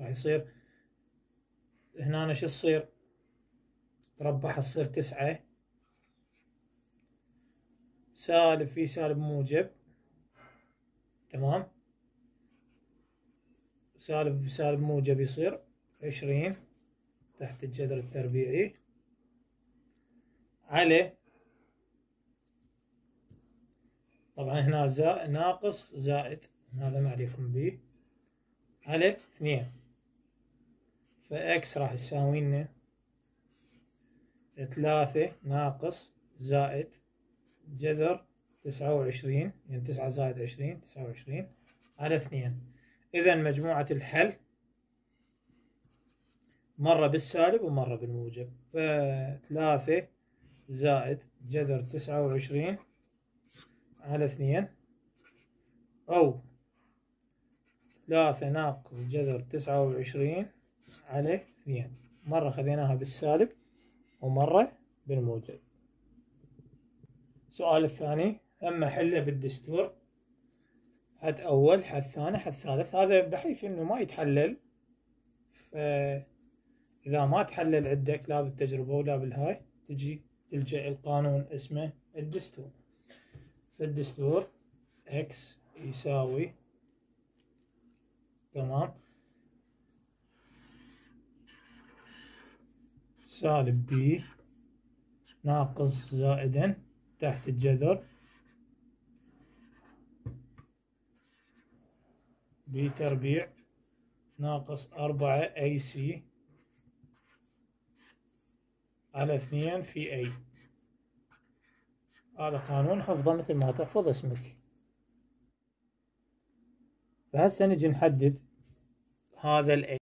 راح يصير هنا شو تصير تربح تصير تسعة سالب في سالب موجب تمام سالب سالب موجب يصير عشرين تحت الجذر التربيعي على طبعا هنا زائد ناقص زائد هذا ما عليكم به على اثنين فاكس راح تساوي لنا ثلاثة ناقص زائد جذر تسعة وعشرين يعني تسعة زائد عشرين تسعة وعشرين على اثنين إذا مجموعة الحل مرة بالسالب ومرة بالموجب فثلاثة زائد جذر تسعة وعشرين على اثنين أو ثلاثة ناقص جذر تسعة وعشرين على ريال مرة خذيناها بالسالب ومرة بالموجب السؤال الثاني أما حله بالدستور حد أول حد ثاني حد ثالث هذا بحيث أنه ما يتحلل فإذا ما تحلل عندك لا بالتجربة ولا بالهاي تجي تلجأ القانون اسمه الدستور في الدستور x يساوي تمام سالب بي ناقص زائدا تحت الجذر بي تربيع ناقص أربعة أي سي على اثنين في أي هذا قانون حفظه مثل ما تحفظ اسمك فهسه نجي نحدد هذا الأي